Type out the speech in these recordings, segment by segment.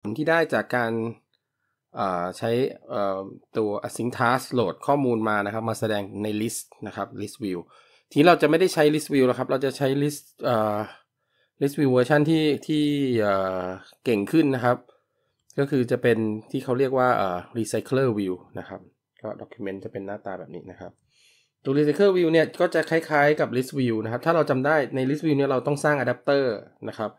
ผลที่ได้จากการใช้ตัว async task โหลดข้อมูลมานะครับมาแสดงใน list นะครับ list view ทีเราจะไม่ได้ใช้ list view แล้วครับ เราจะใช้ list list view เวอร์ชันที่ที่เก่งขึ้นนะครับ ก็คือจะเป็นที่เขาเรียกว่า recycler view นะครับ ก็ document จะเป็นหน้าตาแบบนี้นะครับ ตัว recycler view เนี่ยก็จะคล้าย ๆ กับ list view นะครับ ถ้าเราจำได้ใน list view เนี่ยเราต้องสร้าง adapter นะครับ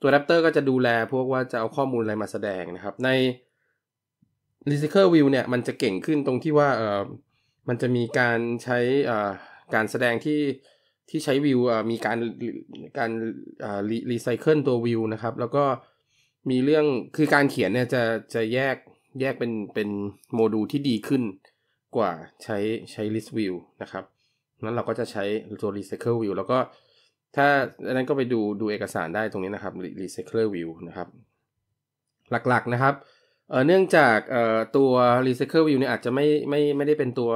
ตัวแรปเตอร์ก็จะดูแลพวกว่าจะเอาข้อมูลอะไรมาแสดงนะครับ ใน Recycle View เนี่ยมันจะเก่งขึ้นตรงที่ว่าเออมันจะมีการใช้อ่าการแสดงที่ที่ใช้วิวมีการการรีไซเคิลตัววิวนะครับ แล้วก็มีเรื่องคือการเขียนเนี่ยจะจะแยกแยกเป็นเป็นโมดูลที่ดีขึ้นกว่าใช้ใช้ list view นะครับนั้นเราก็จะใช้ตัว recycle view แล้วก็ถ้าอันนั้นก็ไปดูดูเอกสารได้ตรงนี้นะครับ Recycler View นะครับหลักๆนะครับเนื่องจากตัว Recycle View เนี่ยอาจจะไม่ไม่ไม่ได้เป็นตัว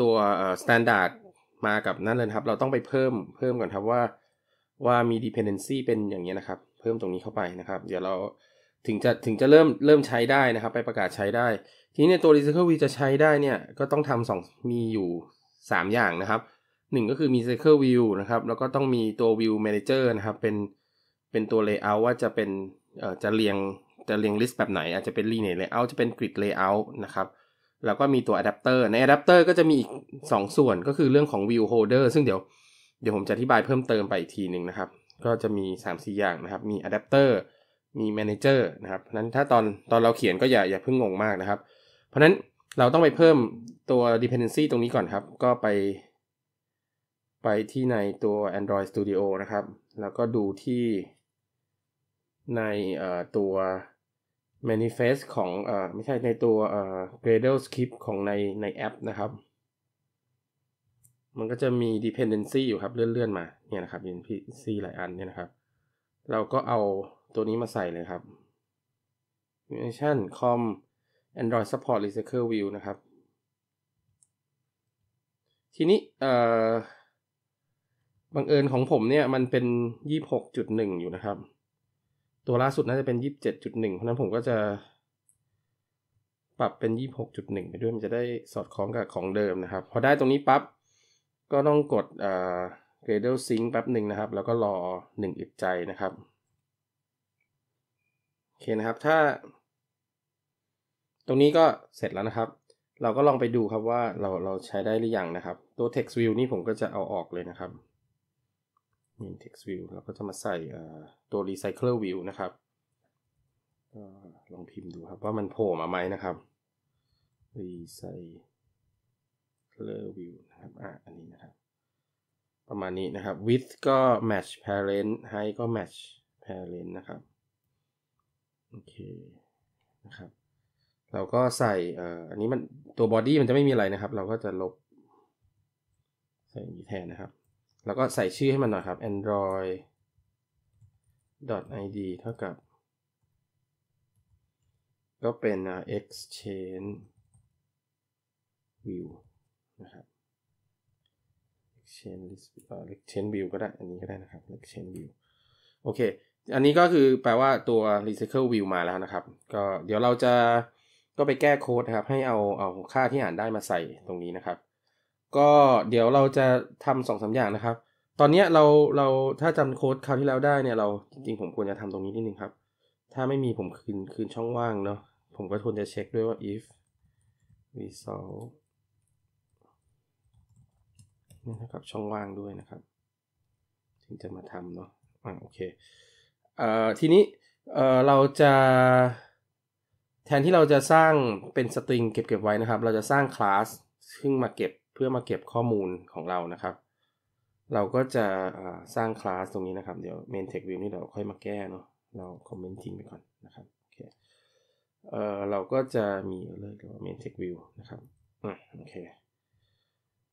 ตัว standard มากับนั่นเลยครับ เราต้องไปเพิ่มเพิ่มก่อนครับว่าว่ามี dependency เป็นอย่างนี้นะครับ เพิ่มตรงนี้เข้าไปนะครับ เดี๋ยวเราถึงจะถึงจะเริ่มเริ่มใช้ได้นะครับ ไปประกาศใช้ได้ ทีนี้ตัว Recycle View จะใช้ได้เนี่ยก็ต้องทำสองมีอยู่ 3 อย่างนะครับหนึ่งก็คือมี Cycle View นะครับแล้วก็ต้องมีตัว View Manager นะครับเป็นเป็นตัว Layout ว่าจะเป็นเอ่อจะเรียงจะเรียง list แบบไหนอาจจะเป็น Linear Layout จะเป็น Grid Layout นะครับ แล้วก็มีตัวอะแดปเตอร์ในอะแดปเตอร์ก็จะมีอีก 2 ส่วนก็คือเรื่องของ view holder ซึ่งเดี๋ยวเดี๋ยวผมจะอธิบายเพิ่มเติมไปอีกทีหนึ่งนะครับ ก็จะมี 3 4 อย่างนะครับ มีอะแดปเตอร์มี manager นะครับนั้นถ้าตอนตอนเราเขียนก็อย่าอย่าเพิ่งงงมากนะครับเพราะนั้นเราต้องไปเพิ่มตัว dependency ตรงนี้ก่อนครับก็ไปไปที่ในตัว Android Studio นะครับ แล้วก็ดูที่ในตัว manifest ของอไม่ใช่ ในตัว Gradle script ของในในแอปนะครับ มันก็จะมี dependency อยู่ครับ เลื่อน ๆ มา เนี่ยนะครับ dependency หลายอันเนี่ยนะครับ เราก็เอาตัวนี้มาใส่เลยครับ Animation com Android support recycle view นะครับ ทีนี้ เอ่อบังเอิญของผมเนี่ยมันเป็นยี่หกจุดหนึ่งอยู่นะครับ ตัวล่าสุดน่าจะเป็นยี่บเจ็ดจุดหนึ่งเพราะนั้นผมก็จะปรับเป็นยี่หกจุดหนึ่งไปด้วยมันจะได้สอดคล้องกับของเดิมนะครับ พอได้ตรงนี้ปั๊บก็ต้องกดอ่าเก a เด e Sync แป๊บหนึ่งนะครับ แล้วก็รอหนึ่งอึดใจนะครับโอเคนะครับถ้า ตรงนี้ก็เสร็จแล้วนะครับ เราก็ลองไปดูครับว่าเราเราใช้ได้หรือยังนะครับ ตัว text view นี่ผมก็จะเอาออกเลยนะครับ i n ็ e x View เราก็จะมาใส่ตัว r e c y c l e ล View นะครับลองพิมพ์ดูครับว่ามันโผล่มาไหมนะครับ r e c y c l e ล View นะครับอ่ะอันนี้นะครับ ประมาณนี้นะครับ width ก็ match parent height ก็ match parent นะครับ โอเคนะครับเราก็ใส่อันนี้มันตัวบอดี้มันจะไม่มีอะไรนะครับ เราก็จะลบใส่นี้แทนนะครับแล้วก็ใส่ชื่อให้มันหน่อยครับ android .id เท่ากับ ก็เป็น exchange view นะครับ exchange list exchange view ก็ได้ อันนี้ก็ได้นะครับ exchange view โอเค อันนี้ก็คือแปลว่าตัว recycle view มาแล้วนะครับ ก็เดี๋ยวเราจะก็ไปแก้โค้ดครับ ให้เอาเอาค่าที่อ่านได้มาใส่ตรงนี้นะครับก็เดี๋ยวเราจะทำสองสาอย่างนะครับ ตอนนี้เราเราถ้าจำโค้ดคราวที่แล้วได้เนี่ยเราจริงผมควรจะทำตรงนี้นิดนึงครับ ถ้าไม่มีผมคืนคืนช่องว่างเนาะ ผมก็ควรจะเช็คด้วยว่า if result นี่เทกับช่องว่างด้วยนะครับถึงจะมาทำเนาะอ่าโอเค เอ่อ ทีนี้ เอ่อเราจะแทนที่เราจะสร้างเป็นสตริงเก็บเก็บไว้นะครับ เราจะสร้างคลาสซึ่งมาเก็บเพื่อมาเก็บข้อมูลของเรานะครับ เราก็จะสร้างคลาสตรงนี้นะครับ เดี๋ยว main text view นี่เราค่อยมาแก้เนาะเราคอมเมนต์ทิ้งไปก่อนนะครับโอเคเออเราก็จะมีเลือกว่า main text view นะครับอ่มโอเค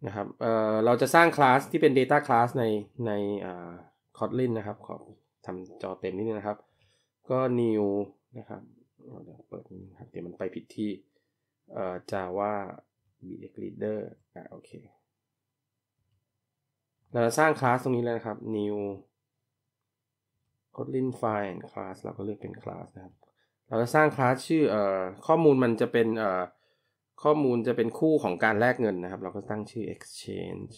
นะครับ เออเราจะสร้างคลาสที่เป็น data class ในในอ่า kotlin นะครับ ขอทำจอเต็มนิดนึงนะครับ ก็ new นะครับ เดี๋ยวเปิดนี้ครับเดี๋ยวมันไปผิดที่ เอ่อ java bx reader อ่าโอเค เราจะสร้างคลาสตรงนี้แล้วนะครับ new kotlin file class เราก็เลือกเป็นคลาสนะครับ เราจะสร้างคลาสชื่อเอ่อข้อมูลมันจะเป็นเอ่อ ข้อมูลจะเป็นคู่ของการแลกเงินนะครับ เราก็ตั้งชื่อ exchange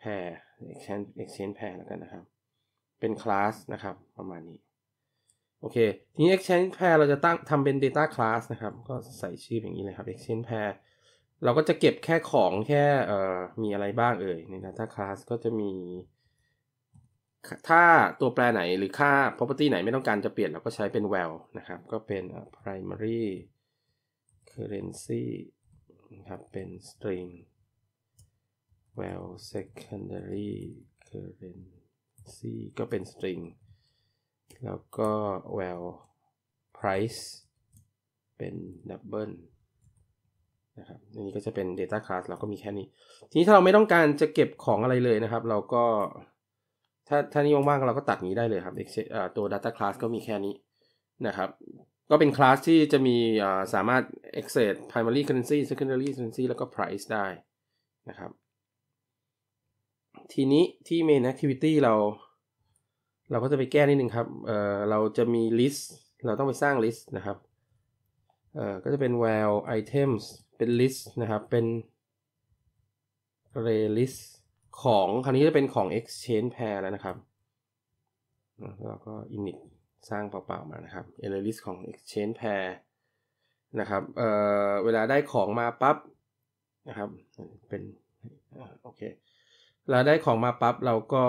pair exchange exchange pair แล้วกันนะครับ เป็นคลาสนะครับ ประมาณนี้ โอเคทีนี้ exchange pair เราจะตั้งทำเป็น data class นะครับ ก็ใส่ชื่ออย่างนี้เลยครับ exchange pair เราก็จะเก็บแค่ของแค่เอ่อมีอะไรบ้างเอ่ยใน data class ก็จะมีถ้าตัวแปรไหนหรือค่า property ไหนไม่ต้องการจะเปลี่ยน เราก็ใช้เป็น val นะครับก็เป็น primary currency นะครับเป็น string val secondary currency ก็เป็น string แล้วก็ val price เป็น double นะครับอันนี้ก็จะเป็น Data Class เราก็มีแค่นี้ ทีนี้ถ้าเราไม่ต้องการจะเก็บของอะไรเลยนะครับ เราก็ ถ้า ถ้านี้ว่างๆเราก็ตัดนี้ได้เลยครับ Excel ตัว Data Class ก็มีแค่นี้นะครับ ก็เป็นคลาสที่จะมีสามารถ Access Primary Currency Secondary Currency แล้วก็ Price ได้นะครับ ทีนี้ที่ Main Activity เรา เราก็จะไปแก้นิดนึงครับเเราจะมี List เราต้องไปสร้าง List นะครับก็จะเป็น well items เป็น list นะครับ เป็น array list ของคราวนี้จะเป็นของ exchange pair แล้วนะครับ แล้วก็ init สร้างเปล่าๆมานะครับ array list ของ exchange pair นะครับเเวลาได้ของมาปั๊บ นะครับ เป็นโอเคเราได้ของมาปั๊บ เราก็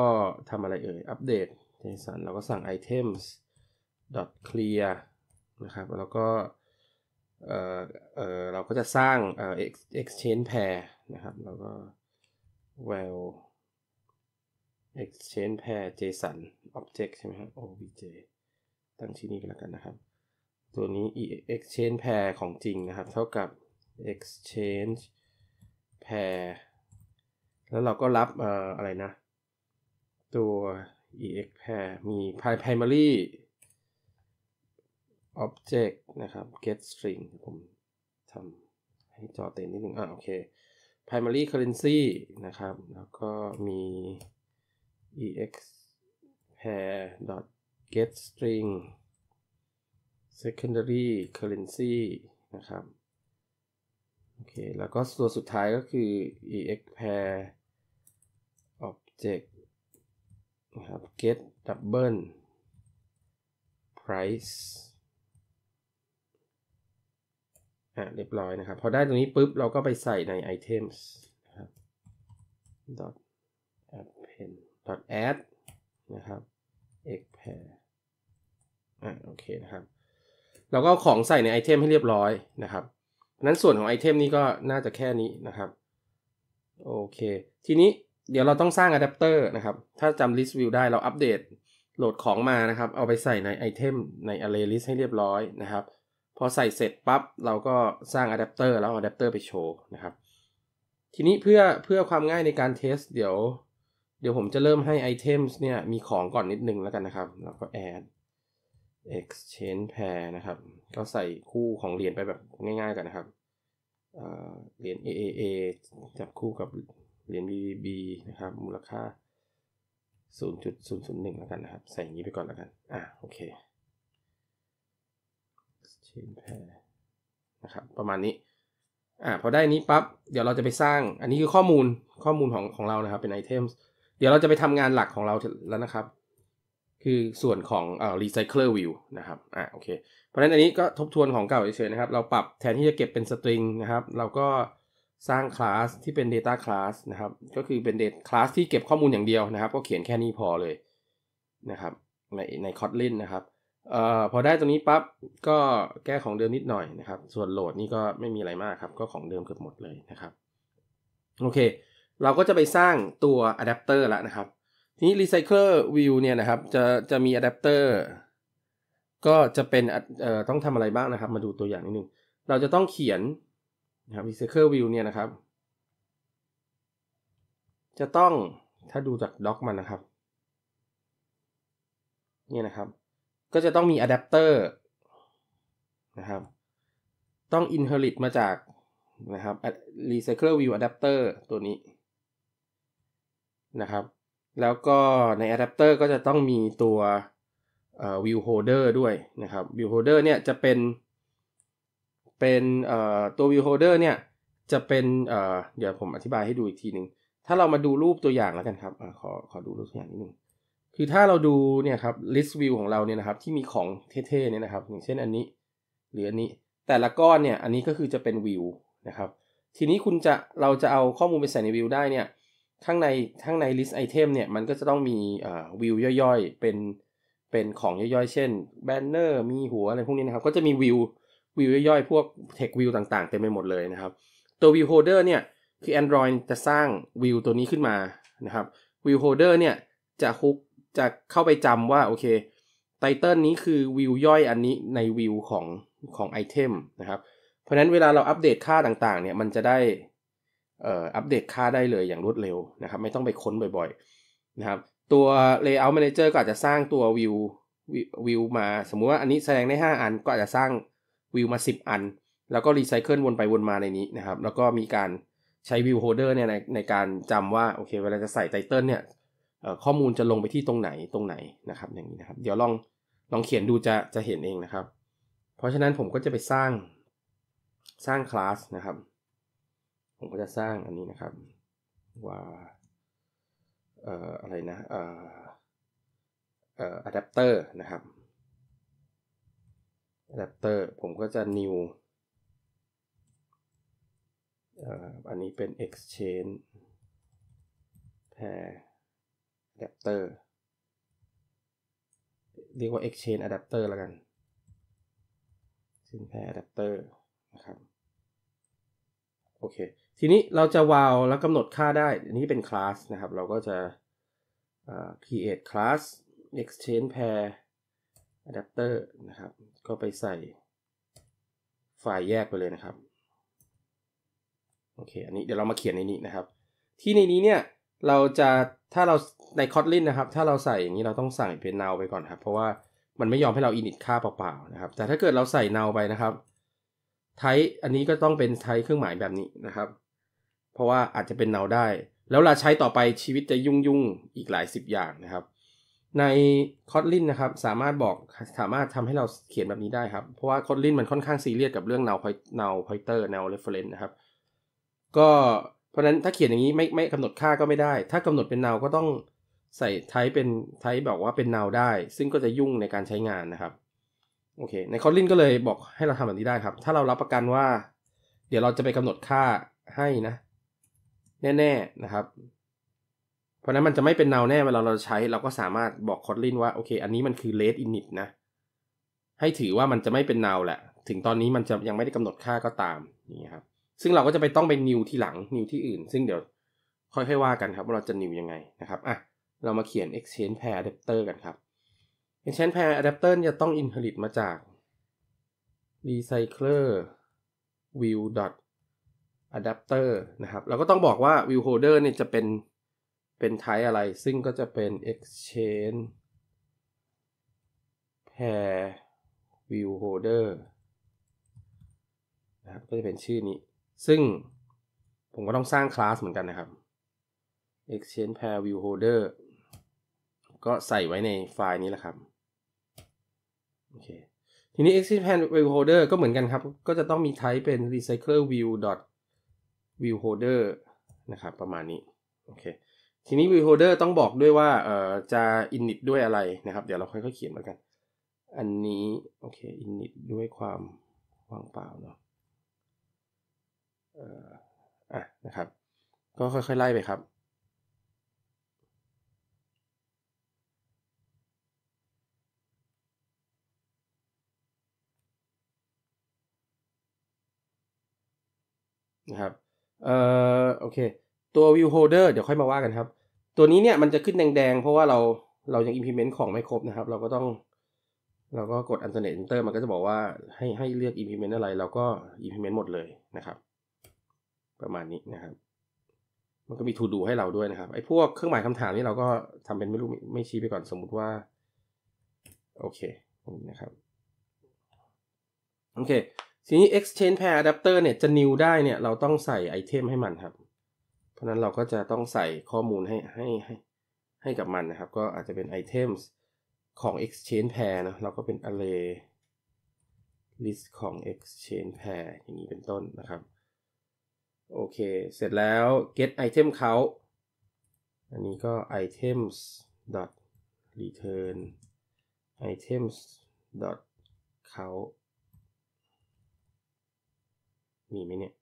ทำอะไรเอ่ยอัปเดต JSON เราก็สั่ง items clear นะครับ แล้วก็เอ่อเอ่อก็จะสร้างเอ่ exchange pair นะครับ แล้วก็ w e l l exchange pair json object ใช่ไหมครับ obj ตั้งชื่อนี้ก็แล้วกันนะครับ ตัวนี้ exchange pair ของจริงนะครับ เท่ากับ exchange pair แล้วเราก็รับอออะไรนะ ตัว ex pair มี primary object นะครับ get string ผมทำให้จอเต็มนิดหนึ่ง อ่ะโอเค primary currency นะครับ แล้วก็มี ex pair dot get string secondary currency นะครับ โอเค แล้วก็ตัวสุดท้ายก็คือ ex pair object นะครับ get double price อ่ะเรียบร้อยนะครับพอได้ตรงนี้ปุ๊บเราก็ไปใส่ใน items นะครับ dot append dot add นะครับ x pair อ่ะโอเคนะครับเราก็ของใส่ใน i t e m ให้เรียบร้อยนะครับนั้นส่วนของ i t e m นี้ก็น่าจะแค่นี้นะครับโอเคทีนี้เดี๋ยวเราต้องสร้าง adapter นะครับถ้าจำ list view ได้เราอัปเดตโหลดของมานะครับเอาไปใส่ใน i t e m ใน array list ให้เรียบร้อยนะครับพอใส่เสร็จปั๊บเราก็สร้างอะแดปเตอร์แล้วเอาอะแดปเตอร์ไปโชว์นะครับ ทีนี้เพื่อเพื่อความง่ายในการเทส เดี๋ยว เดี๋ยวผมจะเริ่มให้ไอเทมเนี่ยมีของก่อนนิดนึงแล้วกันนะครับ แล้วก็ add exchange pair นะครับก็ใส่คู่ของเหรียญไปแบบง่ายๆกันนะครับเหรียญ AAA จับคู่กับเหรียญ BBB นะครับ มูลค่า 0.001แล้วกันนะครับ ใส่อย่างนี้ไปก่อนแล้วกัน อ่ะโอเค chain pair นะครับ ประมาณนี้ อ่าพอได้นี้ปับ๊บ เดี๋ยวเราจะไปสร้าง อันนี้คือข้อมูล ข้อมูลของของเรานะครับ เป็นไอเทม เดี๋ยวเราจะไปทำงานหลักของเราแล้วนะครับ คือส่วนของ เอ่อ recycler view นะครับ อ่าโอเค เพราะนั้นอันนี้ก็ทบทวนของเก่าเฉยๆนะครับ เราปรับแทนที่จะเก็บเป็นสตริงนะครับ เราก็สร้างคลาสที่เป็น data class นะครับ ก็คือเป็น data class ที่เก็บข้อมูลอย่างเดียวนะครับ ก็เขียนแค่นี้พอเลยนะครับ ใน ใน Kotlin นะครับอพอได้ตรงนี้ปั๊บก็แก้ของเดิมนิดหน่อยนะครับ ส่วนโหลดนี่ก็ไม่มีอะไรมากครับ ก็ของเดิมเกือบหมดเลยนะครับโอเค เราก็จะไปสร้างตัวอะแดปเตอร์ละนะครับทีนี้ Recycler View เนี่ยนะครับจะจะมีอะแดปเตอร์ก็จะเป็นต้องทำอะไรบ้างนะครับ มาดูตัวอย่างนิดนึงเราจะต้องเขียนนะครับ Recycler View เนี่ยนะครับจะต้องถ้าดูจากด็อกมันนะครับนี่นะครับก็จะต้องมีอะแดปเตอร์นะครับต้อง inherit มาจากนะครับ recycle view adapter ตัวนี้นะครับ แล้วก็ในอะแดปเตอร์ก็จะต้องมีตัว view holder ด้วยนะครับ view holder เนี่ยจะเป็นเป็นตัว view holder เนี่ยจะเป็นเดี๋ยวผมอธิบายให้ดูอีกทีหนึ่งถ้าเรามาดูรูปตัวอย่างแล้วกันครับอขอขอดูรูปตัวอย่างนิดนึงคือถ้าเราดูเนี่ยครับ list view ของเราเนี่ยนะครับที่มีของเท่ๆ เนี่ยนะครับ อย่างเช่นอันนี้ หรืออันนี้แต่ละก้อนเนี่ยอันนี้ก็คือจะเป็นวิวนะครับทีนี้คุณจะเราจะเอาข้อมูลไปใส่ในวิวได้เนี่ยข้างในข้างใน list item เนี่ยมันก็จะต้องมีวิวย่อยๆเป็นเป็นของย่อยๆ เช่นแบนเนอร์มีหัวอะไรพวกนี้นะครับ ก็จะมีวิววิวย่อยๆ พวก text view ต่างๆ เต็มไปหมดเลยนะครับ ตัว view holder เนี่ยคือ Android จะสร้างวิวตัวนี้ขึ้นมานะครับ view holder เนี่ยจะฮุกจะเข้าไปจำว่า โอเคไตเติลนี้คือวิวย่อยอันนี้ในวิวของของไอเทมนะครับ เพราะนั้นเวลาเราอัปเดตค่าต่างๆเนี่ยมันจะได้อัปเดตค่าได้เลยอย่างรวดเร็วนะครับ ไม่ต้องไปค้นบ่อยๆนะครับตัว layout manager ก็อาจจะสร้างตัววิววิวมาสมมุติว่าอันนี้แสดงได้5อันก็อาจจะสร้างวิวมา 10 อัน แล้วก็รีไซเคิลวนไปวนมาในนี้นะครับ แล้วก็มีการใช้วิวโฮเดอร์เนี่ยในในการจำว่าโอเค เวลาจะใส่ไตเติลเนี่ยข้อมูลจะลงไปที่ตรงไหนตรงไหนนะครับอย่างนี้นะครับเดี๋ยวลองลองเขียนดูจะจะเห็นเองนะครับ เพราะฉะนั้นผมก็จะไปสร้างสร้างคลาสนะครับ ผมก็จะสร้างอันนี้นะครับว่าเอ่ออะไรนะเอ่อเอ่ออะแดปเตอร์นะครับอะแดปเตอร์ผมก็จะ new อันนี้เป็น exchange pair adapter เรียกว่า exchange adapter แล้วกันซินแพร adapter นะครับ โอเค ทีนี้เราจะวาวแล้วกำหนดค่าได้ อันนี้เป็นคลาสนะครับ เราก็จะ create class exchange pair adapter นะครับ ก็ไปใส่ไฟล์แยกไปเลยนะครับ โอเค อันนี้เดี๋ยวเรามาเขียนในนี้นะครับ ที่ในนี้เนี่ย เราจะถ้าเราใน Kotlin นะครับ ถ้าเราใส่อย่างนี้เราต้องใส่เป็นนาไปก่อนครับ เพราะว่ามันไม่ยอมให้เราอินิตค่าเปล่าๆ นะครับ แต่ถ้าเกิดเราใส่นาไปนะครับไทอันนี้ก็ต้องเป็นไทเครื่องหมายแบบนี้นะครับ เพราะว่าอาจจะเป็นนาได้ แล้วเราใช้ต่อไปชีวิตจะยุ่งยุ่งอีกหลายสิบอย่างนะครับ ใน Kotlin นะครับ สามารถบอก สามารถทำให้เราเขียนแบบนี้ได้ครับ เพราะว่า Kotlin มันค่อนข้างซีเรียสกับเรื่องนาพอยเนาพอยเตอร์นาเรฟเฟรนซ์นะครับ ก็เพราะนั้นถ้าเขียนอย่างนี้ไม่ไม่กำหนดค่าก็ไม่ได้ ถ้ากำหนดเป็นนาก็ต้องใส่ไทป์เป็นไทป์แบบว่าเป็น n นวได้ ซึ่งก็จะยุ่งในการใช้งานนะครับโอเคในคอ์ลินก็เลยบอกให้เราทำแบบนี้ได้ครับ ถ้าเรารับประกันว่า เดี๋ยวเราจะไปกำหนดค่าให้นะ แน่ๆนะครับ เพราะนั้นมันจะไม่เป็น n นวแน่เวลาเราใช้เราก็สามารถบอกคอ์ลินว่าโอเคอันนี้มันคือ late init นะให้ถือว่ามันจะไม่เป็น n นวแหละถึงตอนนี้มันจะยังไม่ได้กำหนดค่าก็ตามนี่ครับซึ่งเราก็จะไปต้องไปนิวที่หลังนิวที่อื่น ซึ่งเดี๋ยวค่อยๆว่ากันครับว่าเราจะนิวยังไงนะครับอ่ะเรามาเขียน exchange pair adapter กันครับ exchange pair adapter จะต้อง inherit มาจาก recycler view adapter นะครับเราก็ต้องบอกว่า view holder เนี่ยจะเป็นเป็น type อะไร ซึ่งก็จะเป็น exchange pair view holder นะครับก็จะเป็นชื่อนี้ ซึ่งผมก็ต้องสร้างคลาสเหมือนกันนะครับ exchange pair view holder ก็ใส่ไว้ในไฟล์นี้แหละครับ โอเค ทีนี้ expand view holder ก็เหมือนกันครับ ก็จะต้องมี type เป็น r e c y c l e view dot view holder นะครับ ประมาณนี้ โอเค ทีนี้ view holder ต้องบอกด้วยว่า เอ่อ จะ init ด้วยอะไรนะครับ เดี๋ยวเราค่อยๆ เขียนมากัน อันนี้ โอเค init ด้วยความว่างเปล่าเนาะ เออ่อ่ะ นะครับ ก็ค่อยๆ ไล่ไปครับะครับเอ่อโอเค ตัว view holder เดี๋ยวค่อยมาว่ากันครับ ตัวนี้เนี่ยมันจะขึ้นแดงๆ เพราะว่าเราเรายัง implement ของไม่ครบนะครับ เราก็ต้องเราก็กด a n t e r n a t e enter มันก็จะบอกว่าให้ให้เลือก implement อะไร เราก็ implement หมดเลยนะครับ ประมาณนี้นะครับ มันก็มี to do ให้เราด้วยนะครับไอ้พวกเครื่องหมายคำถามนี่เราก็ทำเป็นไม่รู้ ไม่ชี้ไปก่อนสมมุติว่า โอเคนะครับโอเคทีนี้ exchange pair adapter เนี่ยจะ new ได้เนี่ย เราต้องใส่ไอเทมให้มันครับ เพราะนั้นเราก็จะต้องใส่ข้อมูลให้ให้ให้ให้กับมันนะครับ ก็อาจจะเป็น items ของ exchange pair นะเราก็เป็น array list ของ exchange pair อย่างนี้เป็นต้นนะครับ โอเค เสร็จแล้ว get item count อันนี้ก็ items dot return items dot count มีไหมเนี่ย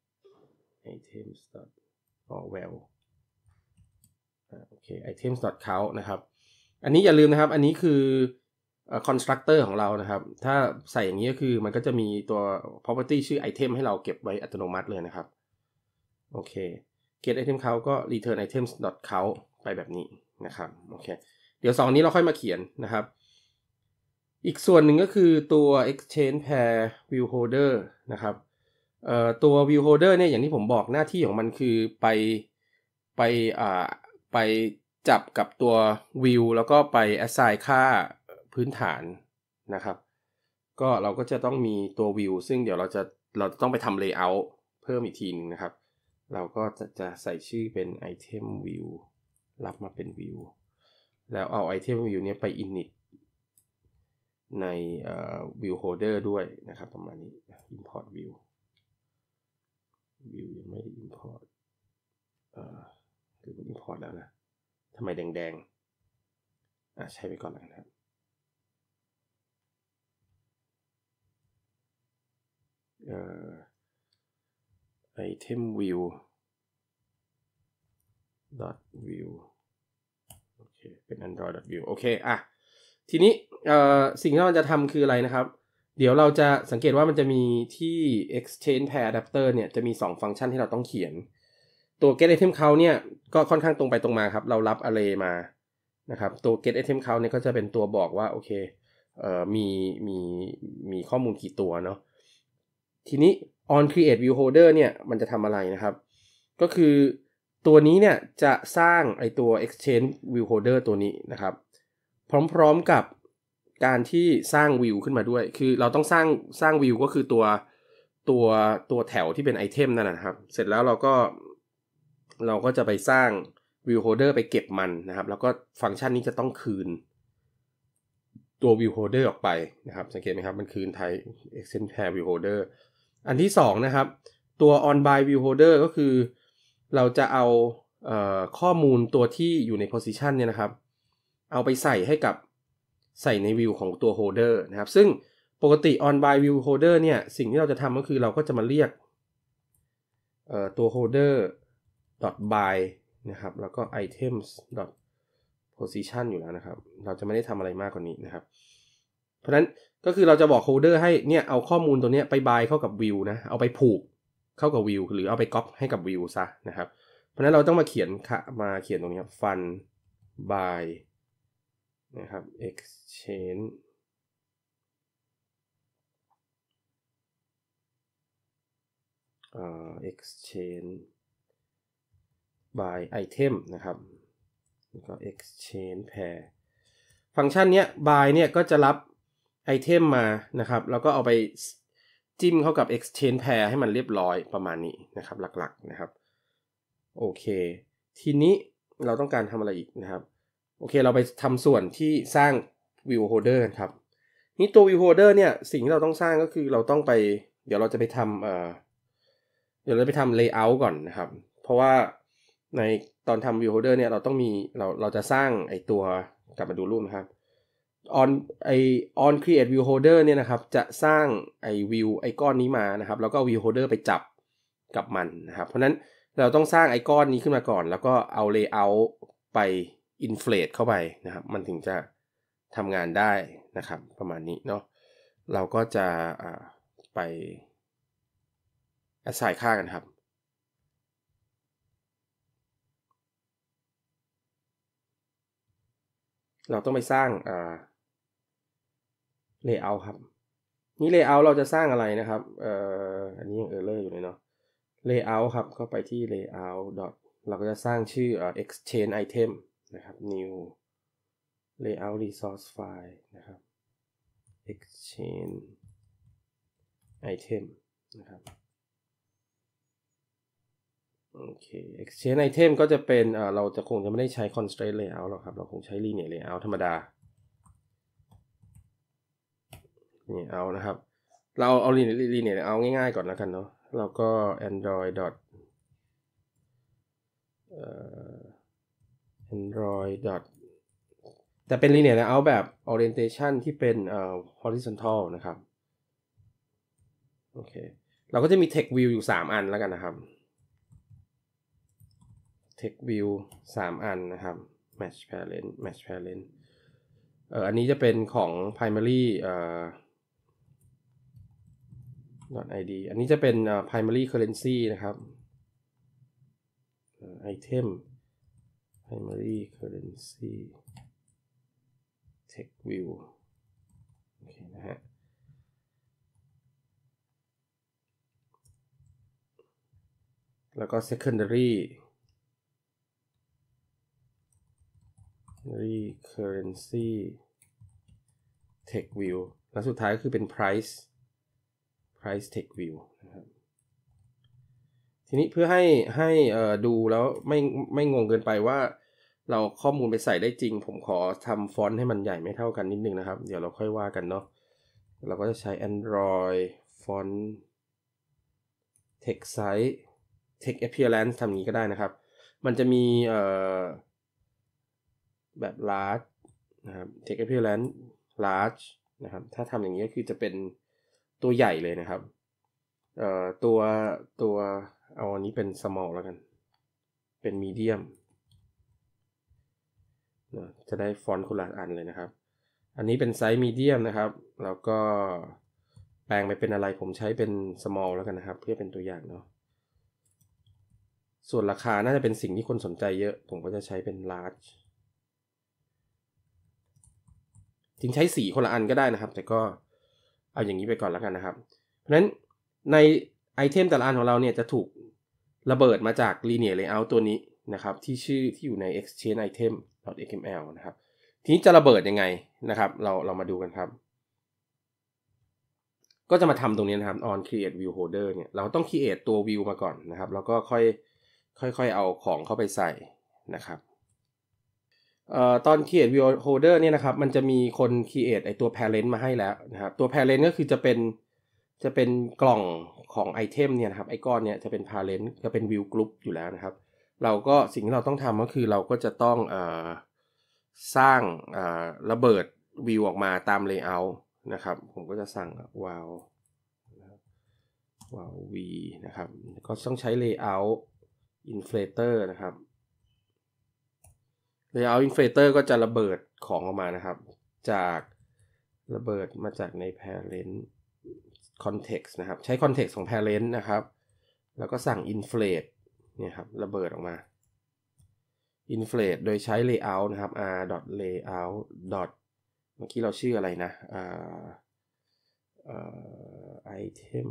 items. dot dot o อ well โอเค items. dot count นะครับ อันนี้อย่าลืมนะครับ อันนี้คือ constructor ของเรานะครับ ถ้าใส่อย่างนี้ก็คือมันก็จะมีตัว property ชื่อ item ให้เราเก็บไว้อัตโนมัติเลยนะครับ โอเค get item count ก็ return items. dot count ไปแบบนี้นะครับ โอเค เดี๋ยวสองนี้เราค่อยมาเขียนนะครับ อีกส่วนหนึ่งก็คือตัว exchange pair view holder นะครับตัว view holder เนี่ย อย่างที่ผมบอกหน้าที่ของมันคือ ไปไปอ่าไปจับกับตัว view แล้วก็ไป assign ค่าพื้นฐานนะครับ ก็เราก็จะต้องมีตัว view ซึ่งเดี๋ยวเราจะเราต้องไปทำ layout เพิ่มอีกทีนึงนะครับ เราก็จะจะใส่ชื่อเป็น item view รับมาเป็น view แล้วเอา item view เนี้ยไป init ใน view holder ด้วยนะครับ ประมาณนี้ import view วิวยังไม่ import เอ่อหือมัน import แล้วนะ ทำไมแดงๆ อ่ะ ใช้ไปก่อนแล้วนะครับ เอ่อ ไอเทมวิว dot view โอเค เป็น android view โอเค อ่ะ ทีนี้ เอ่อ สิ่งที่เราจะทำคืออะไรนะครับเดี๋ยวเราจะสังเกตว่ามันจะมีที่ exchange pair adapter เนี่ยจะมี 2 ฟังก์ชันที่เราต้องเขียน ตัว get item count เนี่ยก็ค่อนข้างตรงไปตรงมาครับ เรารับ array มานะครับ ตัว get item count เนี่ยก็จะเป็นตัวบอกว่าโอเคเอ่อมีมีมีข้อมูลกี่ตัวเนาะทีนี้ on create view holder เนี่ยมันจะทำอะไรนะครับ ก็คือตัวนี้เนี่ยจะสร้างไอตัว exchange view holder ตัวนี้นะครับ พร้อมๆกับการที่สร้างวิวขึ้นมาด้วยคือเราต้องสร้างสร้างวิวก็คือตัวตัวตัวแถวที่เป็นไอเทมนั่นนะครับ เสร็จแล้วเราก็เราก็จะไปสร้างวิวโฮเดอร์ไปเก็บมันนะครับ แล้วก็ฟังก์ชันนี้จะต้องคืนตัววิวโฮเดอร์ออกไปนะครับ สังเกตไหมครับ มันคืนไทยเ extend pair view holder อันที่ 2 นะครับตัว on by view holder ก็คือเราจะเอาเออข้อมูลตัวที่อยู่ใน position เนี่ยนะครับ เอาไปใส่ให้กับใส่ในวิวของตัวโฮเดอร์นะครับซึ่งปกติ on by view holder เนี่ยสิ่งที่เราจะทำก็คือเราก็จะมาเรียกตัว holder by นะครับแล้วก็ items position อยู่แล้วนะครับ เราจะไม่ได้ทำอะไรมากกว่านี้นะครับ เพราะนั้นก็คือเราจะบอก holder ให้เนี่ยเอาข้อมูลตัวนี้ไป by เข้ากับ view นะเอาไปผูกเข้ากับ view หรือเอาไป copy ให้กับ view ซะนะครับเพราะนั้นเราต้องมาเขียนมาเขียนตรงนี้ fun by นะครับ exchange เอ่อ exchange by item นะครับ แล้วก็ exchange pair ฟังก์ชันเนี้ย by เนี่ยก็จะรับไอเทมมา นะครับ แล้วก็เอาไป จิ้มเข้ากับ exchange pair ให้มันเรียบร้อยประมาณนี้ นะครับ หลักๆ นะครับ โอเค ทีนี้เราต้องการทำอะไรอีกนะครับโอเคเราไปทำส่วนที่สร้าง view holder ครับนี่ตัว view holder เนี่ยสิ่งที่เราต้องสร้างก็คือเราต้องไป เดี๋ยวเราจะไปทำเอ่อเดี๋ยวเราไปทำ layout ก่อนนะครับ เพราะว่าในตอนทำ view holder เนี่ยเราต้องมีเราเราจะสร้างไอตัวกลับมาดูรูปนะครับ on ไอ on create view holder เนี่ยนะครับ จะสร้างไอ view ไอก้อนนี้มานะครับแล้วก็ view holder ไปจับกับมันนะครับ เพราะนั้นเราต้องสร้างไอก้อนนี้ขึ้นมาก่อน แล้วก็เอา layout ไปอินฟลตเข้าไปนะครับ มันถึงจะทำงานได้นะครับ ประมาณนี้เนาะ เราก็จะไป assign ค่ากันครับ เราต้องไปสร้างอ่า layout ครับ นี่ layout เราจะสร้างอะไรนะครับเอ่ออันนี้ยังเออร์เลอร์อยู่เลยเนาะ layout ครับ เข้าไปที่ layout เราก็จะสร้างชื่อ exchange item นะครับ new layout resource file นะครับ exchange item นะครับโอเค exchange item ก็จะเป็นเราจะคงจะไม่ได้ใช้ constraint layout หรอกครับ เราคงใช้ linear layout ธรรมดา นี่เอานะครับ เราเอาลีเนียลีเนียเอาง่ายๆ ก่อนแล้วกันเนาะเราก็ android. Android แต่เป็น linear layout แบบ orientation ที่เป็นเอ่อ horizontal นะครับโอเคเราก็จะมี text view อยู่ 3 อันแล้วกันนะครับ text view 3 อันนะครับ match parent match parent เอ่ออันนี้จะเป็นของ primary เอ่อ .id อันนี้จะเป็น primary currency นะครับ item primary currency tech view โอเคนะฮะ แล้วก็ secondary currency tech view และสุดท้ายก็คือเป็น price price tech view นะครับทีนี้เพื่อให้ให้ดูแล้วไม่ไม่งงเกินไปว่าเราข้อมูลไปใส่ได้จริงผมขอทำฟอนต์ให้มันใหญ่ไม่เท่ากันนิดนึงนะครับ เดี๋ยวเราค่อยว่ากันเนาะเราก็จะใช้ Android ฟอนต์ text size text appearance ทำนี้ก็ได้นะครับ มันจะมีเอ่อแบบ large นะครับ text appearance large นะครับถ้าทำอย่างนี้ก็คือจะเป็นตัวใหญ่เลยนะครับเอ่อตัวตัวเอาอันนี้เป็น small แล้วกัน เป็น medium จะได้ฟอนต์คนละอันเลยนะครับ อันนี้เป็นไซส์มีเดียมนะครับ แล้วก็แปลงไปเป็นอะไร ผมใช้เป็น small แล้วกันนะครับ เพื่อเป็นตัวอย่างเนาะ ส่วนราคาน่าจะเป็นสิ่งที่คนสนใจเยอะ ผมก็จะใช้เป็น large จริงใช้สีคนละอันก็ได้นะครับ แต่ก็เอาอย่างนี้ไปก่อนแล้วกันนะครับ เพราะฉะนั้นในไอเทมแต่ละอันของเราเนี่ยจะถูกระเบิดมาจาก linear layout ตัวนี้นะครับ ที่ชื่อที่อยู่ใน exchange item .xml นะครับทีนี้จะระเบิดยังไงนะครับ เราเรามาดูกันครับ ก็จะมาทำตรงนี้นะครับ on create view holder เนี่ยเราต้อง create ตัว view มาก่อนนะครับแล้วก็ค่อยค่อยยเอาของเข้าไปใส่นะครับออตอน create view holder เนี่ยนะครับ มันจะมีคน create ไอตัว parent มาให้แล้วนะครับตัว parent ก็คือจะเป็นจะเป็นกล่องของไอเทมเนี่ยนะครับไอก้อนเนี่ยจะเป็น parent จะเป็น view group อยู่แล้วนะครับเราก็สิ่งที่เราต้องทำก็คือเราก็จะต้องอสร้างระเบิดวิวออกมาตามเลเยอร์นะครับผมก็จะสั่งวาววาววีนะครับก็ต้องใช้เลเยอร์อินฟลเตอร์นะครับเลเยอร์อินฟลเตอร์ก็จะระเบิดของออกมานะครับ จากระเบิดมาจากใน parent context นะครับใช้ context ของ parent นะครับแล้วก็สั่ง inflate เนี่ยครับระเบิดออกมา inflate โดยใช้ layout นะครับ r layout เมื่อกี้เราชื่ออะไรนะ item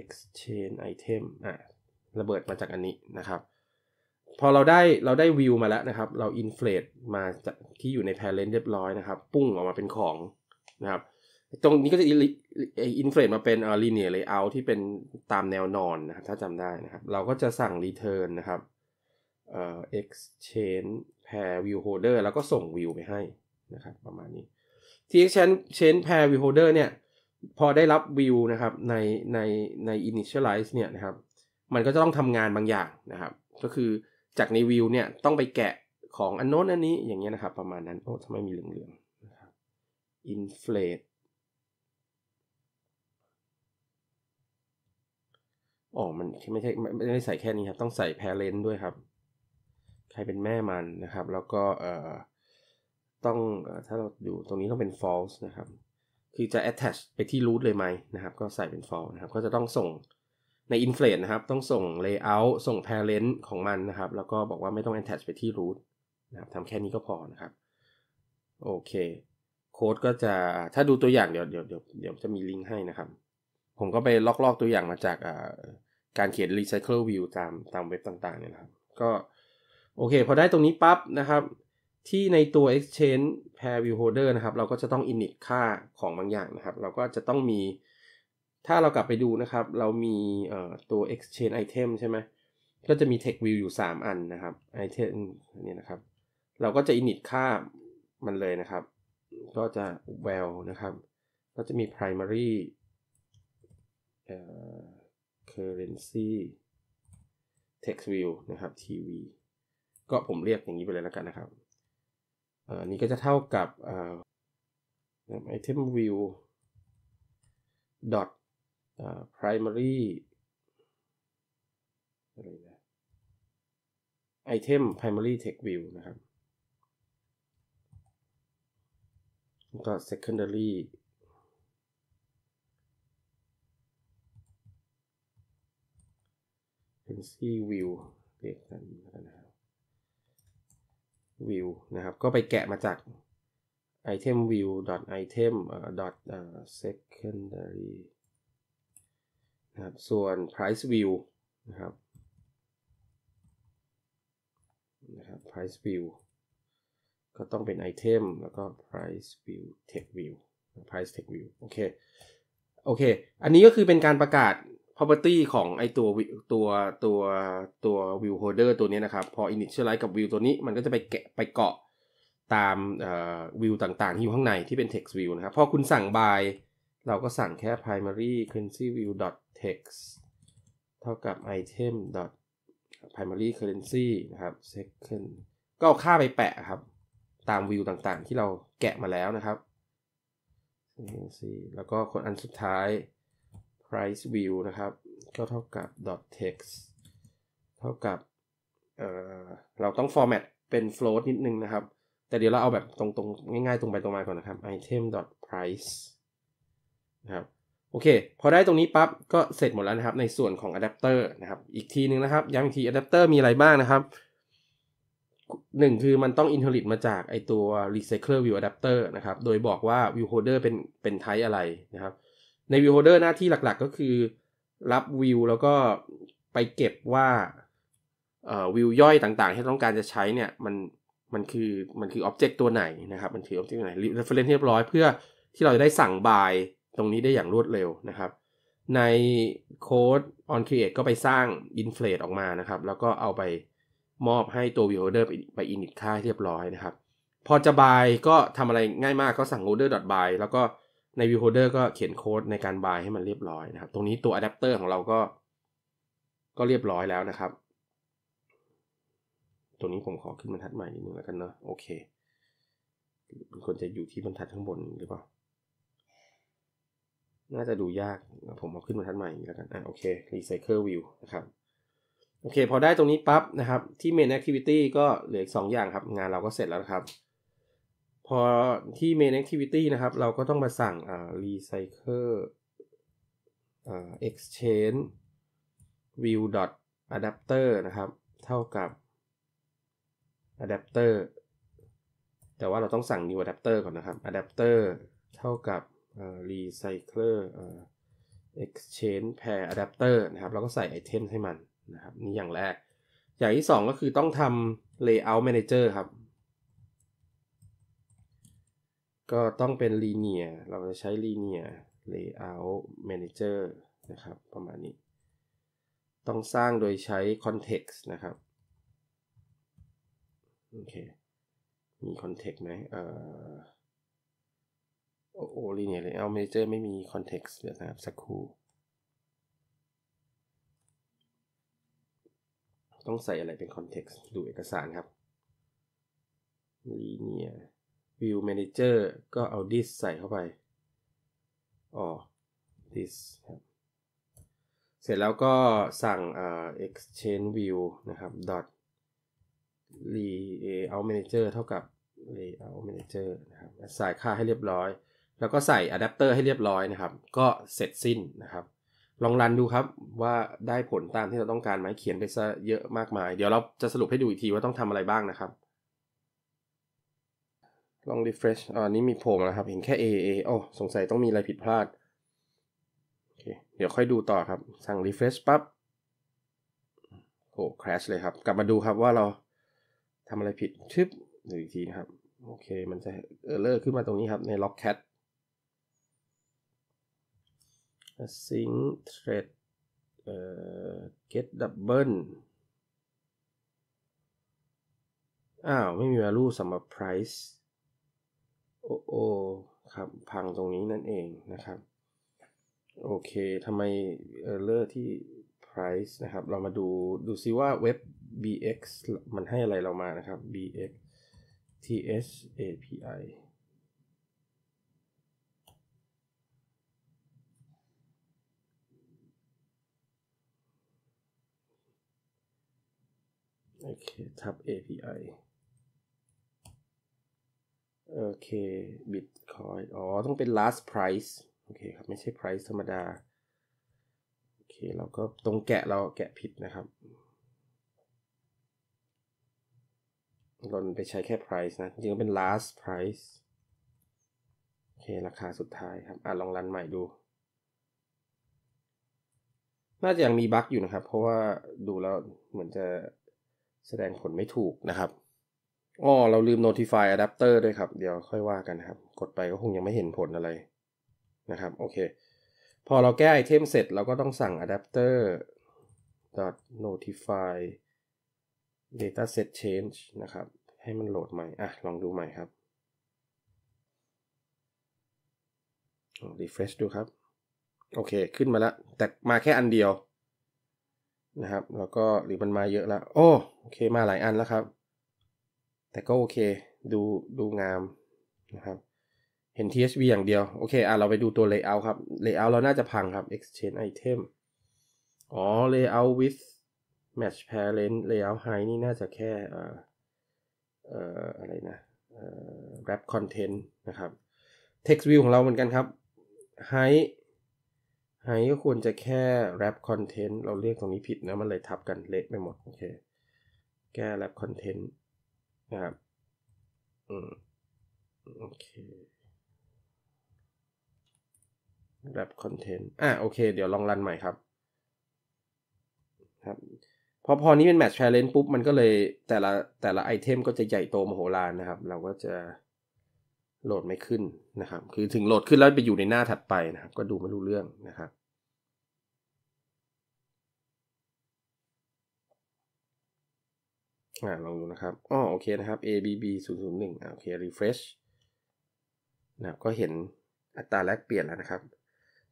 exchange item อ่ะระเบิดมาจากอันนี้นะครับ พอเราได้เราได้วิวมาแล้วนะครับเรา inflate มาจากที่อยู่ใน parent เรียบร้อยนะครับ ปุ้งออกมาเป็นของนะครับตรงนี้ก็จะอินเฟลตมาเป็นลีเนียร์เลเอา์ที่เป็นตามแนวนอนนะครับถ้าจำได้นะครับเราก็จะสั่ง return นะครับเอ่อ exchange pair view holder แล้วก็ส่ง view ไปให้นะครับประมาณนี้ที่ e x ็กซ์เช change pair view holder เนี่ยพอได้รับ view นะครับในในใน initialize เนี่ยนะครับมันก็จะต้องทำงานบางอย่างนะครับ ก็คือจากใน view เนี่ยต้องไปแกะของอันโน้นอันนี้ อย่างเงี้ยนะครับ ประมาณนั้น โอ้ทำไมมีเหลืองๆนะครับ inflate อ๋อมันไม่ใช่ไม่ได้ใส่แค่นี้ครับ ต้องใส่แพเลนด้วยครับ ใครเป็นแม่มันนะครับ แล้วก็เอ่อต้องถ้าเราดูตรงนี้ต้องเป็น false นะครับ คือจะ attach ไปที่ root เลยไหมนะครับ ก็ใส่เป็น false นะครับ ก็จะต้องส่งใน inflate นะครับ ต้องส่ง layout ส่ง parent ของมันนะครับ แล้วก็บอกว่าไม่ต้อง attach ไปที่ root นะครับทำแค่นี้ก็พอนะครับ โอเค โค้ดก็จะถ้าดูตัวอย่างเดี๋ยวเดี๋ยวเดี๋ยวเดี๋ยวจะมีลิงก์ให้นะครับผมก็ไปลอก ๆ ตัวอย่างมาจากการเขียน Recycle View ตามตามเว็บต่างๆเนี่ยนะครับก็โอเค พอได้ตรงนี้ปั๊บนะครับ ที่ในตัว Exchange Pair View Holder นะครับเราก็จะต้อง init ค่าของบางอย่างนะครับ เราก็จะต้องมีถ้าเรากลับไปดูนะครับ เรามีตัว Exchange Item ใช่ไหมก็จะมี Text View อยู่ 3 อันนะครับ Item นี่นะครับเราก็จะ init ค่ามันเลยนะครับ ก็จะ well นะครับ ก็จะมี primary currency text view นะครับ tv ก็ผมเรียกอย่างนี้ไปเลยแล้วกันนะครับอันนี้ก็จะเท่ากับ item view dot primary อะไรนะ item primary text view นะครับ ก็ secondary ็นี่วิวเร็ยกกันนะครวบ v นะครับ ก็ไปแกะมาจาก item view item secondary นะครับส่วน price view นะครับนะครับ price view ก็ต้องเป็น item แล้วก็ price view text view price text view โอเคโอเค อันนี้ก็คือเป็นการประกาศ property ของไอตัวตัวตัวตัว view holder ตัวนี้นะครับพอ initialize กับ view ตัวนี้ มันก็จะไปแกะไปเกาะตามวิวต่างๆที่อยู่ข้างในที่เป็น text view นะครับ พอคุณสั่ง by เราก็สั่งแค่ primary currency view text เท่ากับ item primary currency นะครับ second ก็เอาค่าไปแปะครับ ตามวิวต่างๆ ที่เราแกะมาแล้วนะครับแล้วก็คนอันสุดท้าย price view นะครับ ก็เท่ากับ dot text เท่ากับเเราต้อง format เป็น float นิดนึงนะครับ แต่เดี๋ยวเราเอาแบบตรงๆ ง่ายๆ ตรงไปตรงมาก่อนนะครับ item dot price นะครับ โอเค พอได้ตรงนี้ปั๊บ ก็เสร็จหมดแล้วนะครับ ในส่วนของอะแดปเตอร์นะครับ อีกทีนึงนะครับ ย้ำอีกทีอะแดปเตอร์มีอะไรบ้างนะครับ หนึ่งคือมันต้อง inherit มาจากไอตัว recycler view adapter นะครับ โดยบอกว่า view holder เป็น เป็น type อะไรนะครับในวิวโฮเดอร์หน้าที่หลักๆก็คือรับวิวแล้วก็ไปเก็บว่าวิวย่อยต่าง ๆ ที่ต้องการจะใช้เนี่ยมันมันคือมันคืออ็อบเจกต์ตัวไหนนะครับมันคืออ็อบเจกต์ไหนรีเฟรนซ์เรียบร้อยเพื่อที่เราจะได้สั่งบายตรงนี้ได้อย่างรวดเร็วนะครับ ในโค้ด on create ก็ไปสร้าง inflate ออกมานะครับ แล้วก็เอาไปมอบให้ตัว view order ไป init ค่าเรียบร้อยนะครับพอจะบายก็ทำอะไรง่ายมากก็สั่ง order by แล้วก็ใน viewholder ก็เขียนโค้ดในการบายให้มันเรียบร้อยนะครับ ตรงนี้ตัวอะแดปเตอร์ของเราก็ก็เรียบร้อยแล้วนะครับ ตรงนี้ผมขอขึ้นบรรทัดใหม่นิดนึงแล้วกันเนาะ โอเคมันควรจะอยู่ที่บรรทัดข้างบนหรือเปล่า น่าจะดูยาก ผมเอาขึ้นบรรทัดใหม่แล้วกัน อ่ะโอเค recycle view นะครับ โอเค พอได้ตรงนี้ปั๊บนะครับ ที่ main activity ก็เหลืออีก 2 อย่างครับ งานเราก็เสร็จแล้วครับพอที่ main activity นะครับเราก็ต้องมาสั่งอ่า recycle อ่า exchange view dot adapter นะครับเท่ากับ adapter แต่ว่าเราต้องสั่ง new adapter ก่อนนะครับ adapter เท่ากับ r e c y c l e exchange pair adapter นะครับเราก็ใส่ item ให้มันนะครับนี่อย่างแรก อย่างที่ 2 ก็คือต้องทำ layout manager ครับก็ต้องเป็น linear เราจะใช้ linear layout manager นะครับประมาณนี้ ต้องสร้างโดยใช้ context นะครับ โอเค มี context ไหมเอ่อโอ้โห linear layout manager ไม่มี context เดี๋ยวนะครับ สักครู่ ต้องใส่อะไรเป็น context ดูเอกสารครับ linear view manager ก็เอา this ใส่เข้าไปอ๋อ this ครับ เสร็จแล้วก็สั่ง exchange view นะครับ dot layout manager เท่ากับ layout manager นะครับ ใส่ค่าให้เรียบร้อย แล้วก็ใส่อะแดปเตอร์ให้เรียบร้อยนะครับ ก็เสร็จสิ้นนะครับ ลองรันดูครับว่าได้ผลตามที่เราต้องการไหมเขียนไปซะเยอะมากมาย เดี๋ยวเราจะสรุปให้ดูอีกทีว่าต้องทำอะไรบ้างนะครับลอง refresh อ่านี้มีโผล่แล้วครับ เห็นแค่ A A โอ้ สงสัยต้องมีอะไรผิดพลาด โอเค เดี๋ยวค่อยดูต่อครับ สั่ง refresh ปับ๊บโอ้ crash เลยครับ กลับมาดูครับว่าเราทำอะไรผิดชึบหรืออีกทีนะครับ โอเค มันจะ error ขึ้นมาตรงนี้ครับ ใน logcat s y n c thread เอ่อ get double อ้าว ไม่มี value สำหรับ price โอโครับ พังตรงนี้นั่นเองนะครับ โอเคทำไมเออเลอร์ที่ price นะครับ เรามาดู ดูซิว่าเว็บ bx มันให้อะไรเรามานะครับ bx ts api โอเคทับ API โอเคบิตคอยอ๋อ ต้องเป็น last price โอเคครับไม่ใช่ price ธรรมดาโอเคเราก็ตรงแกะเราแกะผิดนะครับล่นไปใช้แค่ price นะจริงๆ เป็น last price โอเคราคาสุดท้ายครับอ่ะ ลองรันใหม่ดู น่าจะยังมีบั๊กอยู่นะครับ เพราะว่าดูแล้วเหมือนจะแสดงผลไม่ถูกนะครับอ๋อเราลืม notify adapter ด้วยครับ เดี๋ยวค่อยว่ากันครับ กดไปก็คงยังไม่เห็นผลอะไรนะครับโอเคพอเราแก้ไอเทมเสร็จเราก็ต้องสั่ง adapter dot notify dataset change นะครับ ให้มันโหลดใหม่ อ่ะ ลองดูใหม่ครับ refresh ดูครับ โอเคขึ้นมาแล้ว แต่มาแค่อันเดียวนะครับแล้วก็หรือมันมาเยอะแล้วโอ้โอเคมาหลายอันแล้วครับแต่ก็โอเค ดู ดูงาม นะครับ เห็น t h v อย่างเดียว โอเค อ่ะ เราไปดูตัว layout ครับ layout เราน่าจะพังครับ exchange item อ๋อ layout with match parent layout height นี่น่าจะแค่ เอ่อเอ่อ อะไรนะ เอ่อ wrap content นะครับ text view ของเราเหมือนกันครับ height height ก็ควรจะแค่ wrap content เราเรียกตรงนี้ผิดนะ มันเลยทับกันเละไปหมด โอเค แก้ wrap content นะครับอืม โอเคแบบคอนเทนต์ อ่ะ โอเค เดี๋ยวลองรันใหม่ครับ ครับ พอพอนี้เป็นแมทช์แชร์เลนปุ๊บ มันก็เลยแต่ละแต่ละไอเทมก็จะใหญ่โตมโหฬารนะครับ เราก็จะโหลดไม่ขึ้นนะครับ คือถึงโหลดขึ้นแล้วไปอยู่ในหน้าถัดไปนะครับ ก็ดูไม่รู้เรื่องนะครับอ่าลองดูนะครับอ๋อโอเคนะครับ ABB 0 0 1อ่าโอเค refresh นะครับ ก็เห็นอัตราแลกเปลี่ยนแล้วนะครับ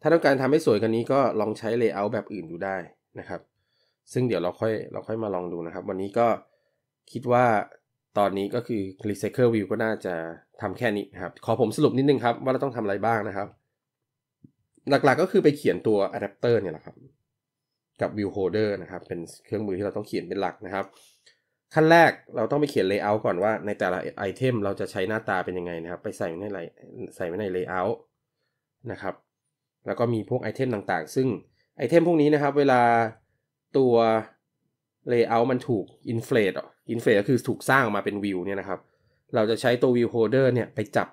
ถ้าต้องการทำให้สวยกว่านี้ก็ลองใช้ layout แบบอื่นดูได้นะครับ ซึ่งเดี๋ยวเราค่อยเราค่อยมาลองดูนะครับ วันนี้ก็คิดว่าตอนนี้ก็คือ recycle view ก็น่าจะทำแค่นี้นครับ ขอผมสรุปนิดนึงครับว่าเราต้องทำอะไรบ้างนะครับ หลักๆก็คือไปเขียนตัว Adapter เนี่ยแหละครับ กับ view holder นะครับ เป็นเครื่องมือที่เราต้องเขียนเป็นหลักนะครับขั้นแรกเราต้องไปเขียนเลเยอร์ก่อนว่าในแต่ละไอเทมเราจะใช้หน้าตาเป็นยังไงนะครับ ไปใส่ไว้ในใส่ไว้ในเลเยอร์นะครับ แล้วก็มีพวกไอเทมต่างๆ ซึ่งไอเทมพวกนี้นะครับ เวลาตัวเลเยอร์มันถูกอินฟลตอินฟลตก็คือถูกสร้างออกมาเป็นวิวเนี่ยนะครับ เราจะใช้ตัววิวโฮเดอร์เนี่ยไปจับ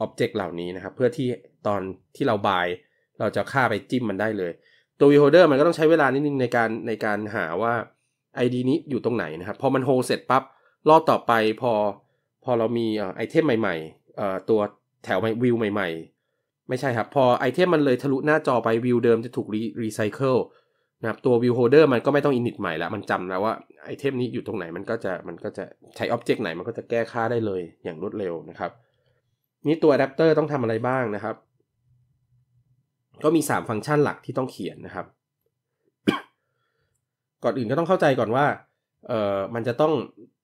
อ็อบเจกต์เหล่านี้นะครับ เพื่อที่ตอนที่เราบาย เราจะค่าไปจิ้มมันได้เลย ตัววิวโฮเดอร์มันก็ต้องใช้เวลานิดนึงในการในการหาว่า ID นี้อยู่ตรงไหนนะครับ พอมันโฮเสร็จปับ๊บรอบต่อไปพอ พอเรามีไอเทมใหม่ ๆตัวแถววิวใหม่ ๆ ไม่ใช่ครับ พอไอเทมมันเลยทะลุหน้าจอไปวิวเดิมจะถูกรีไซเคิลนะครับตัววิวโฮเดอร์มันก็ไม่ต้องอินิตใหม่ละมันจำแล้วว่าไอเทมนี้อยู่ตรงไหนมันก็จะมันก็จะใช้อ็อบเจกต์ไหน มันก็จะแก้ค่าได้เลยอย่างรวดเร็วนะครับ นี่ตัวอะแดปเตอร์ต้องทำอะไรบ้างนะครับ ก็มี3ฟังก์ชันหลักที่ต้องเขียนนะครับก่อนอื่นก็ต้องเข้าใจก่อนว่า เอ่อ มันจะต้อง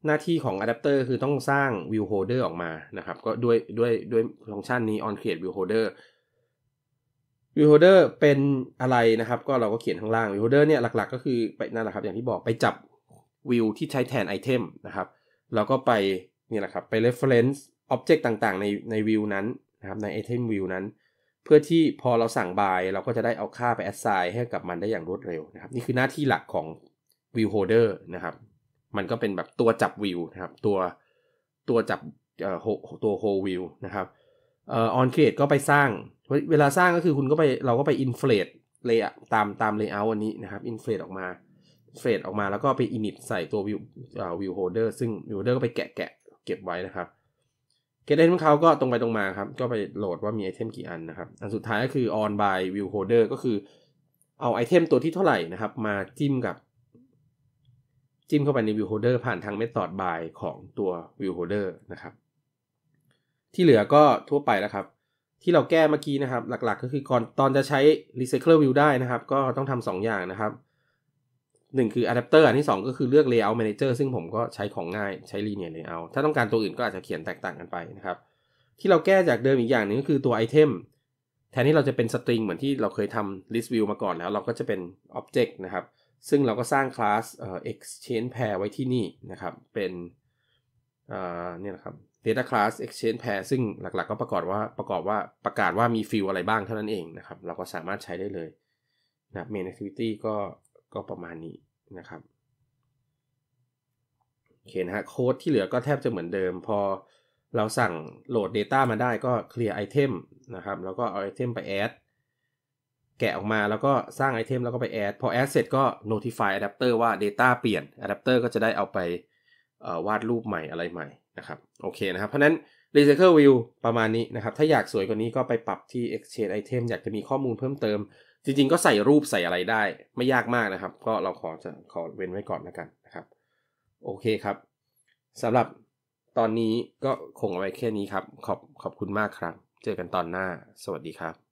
หน้าที่ของอะแดปเตอร์คือต้องสร้าง view holder ออกมา นะครับ ก็ด้วยด้วยด้วยฟังก์ชันนี้ on create view holder view holder เป็นอะไรนะครับ ก็เราก็เขียนข้างล่าง view holder เนี่ยหลัก ๆก็คือไปนั่นแหละครับ อย่างที่บอกไปจับ view ที่ใช้แทนไอเทมนะครับ แล้วก็ไปนี่แหละครับไป reference object ต่างๆ ในใน view นั้นนะครับใน item view นั้น เพื่อที่พอเราสั่งบายเราก็จะได้เอาค่าไป assign ให้กับมันได้อย่างรวดเร็วนะครับ นี่คือหน้าที่หลักของวิวโฮเดอร์นะครับ มันก็เป็นแบบตัวจับวิวนะครับตัวตัวจับตัวโฮวิวนะครับเอ่อออนเครดก็ไปสร้างเวลาสร้างก็คือคุณก็ไปเราก็ไปอินเฟลตเลยอะตามตามเลเยอร์อันนี้นะครับอินเฟลตออกมาเฟลตออกมาแล้วก็ไปอินิตใส่ตัววิววิวโฮเดอร์ซึ่งวิวโฮเดอร์ก็ไปแกะแกะเก็บไว้นะครับเก็ตไอเทมเขาก็ตรงไปตรงมาครับ ก็ไปโหลดว่ามีไอเทมกี่อันนะครับ อันสุดท้ายก็คือ on by view holder ก็คือเอาไอเทมตัวที่เท่าไหร่นะครับมาจิ้มกับจิ้มเข้าไปใน view holder ผ่านทาง method by ของตัว view holder นะครับที่เหลือก็ทั่วไปแล้วครับ ที่เราแก้เมื่อกี้นะครับ หลักๆก็คือก่อนตอนจะใช้ r e c y c l e view ได้นะครับ ก็ต้องทำสองอย่างนะครับหนึ่งคืออะแดปเตอร์อันที่ 2 ก็คือเลือก layout manager ซึ่งผมก็ใช้ของง่ายใช้ linear layout ถ้าต้องการตัวอื่นก็อาจจะเขียนแตกต่างกันไปนะครับ ที่เราแก้จากเดิมอีกอย่างหนึ่งก็คือตัวไอเทมแทนที่เราจะเป็นสตริงเหมือนที่เราเคยทำ list view มาก่อนแล้ว เราก็จะเป็น object นะครับซึ่งเราก็สร้างคลาสเอ exchange pair ไว้ที่นี่นะครับเป็นเนี่ยนะครับ data class exchange pair ซึ่งหลักๆก็ประกอบว่าประกอบว่าประกาศว่ามีฟิลอะไรบ้างเท่านั้นเองนะครับเราก็สามารถใช้ได้เลยนะ main activity ก็ก็ประมาณนี้นะครับโอเคนะฮะโค้ดที่เหลือก็แทบจะเหมือนเดิม พอเราสั่งโหลด Data มาได้ก็เคลียร์ไอเทมนะครับแล้วก็เอาไอเทมไป add แกะออกมาแล้วก็สร้างไอเทมแล้วก็ไปแอดพอแอดเสร็จก็ notify adapter ว่า data เปลี่ยน adapter ก็จะได้เอาไปวาดรูปใหม่อะไรใหม่นะครับโอเคนะครับ เพราะนั้น recycle view ประมาณนี้นะครับ ถ้าอยากสวยกว่านี้ก็ไปปรับที่ exchange item อยากจะมีข้อมูลเพิ่มเติม จริง ๆ ก็ใส่รูปใส่อะไรได้ไม่ยากมากนะครับ ก็เราขอจะขอเว้นไว้ก่อนแล้วกันนะครับ โอเคครับสำหรับตอนนี้ก็คงเอาไว้แค่นี้ครับขอบขอบคุณมากครับ เจอกันตอนหน้า สวัสดีครับ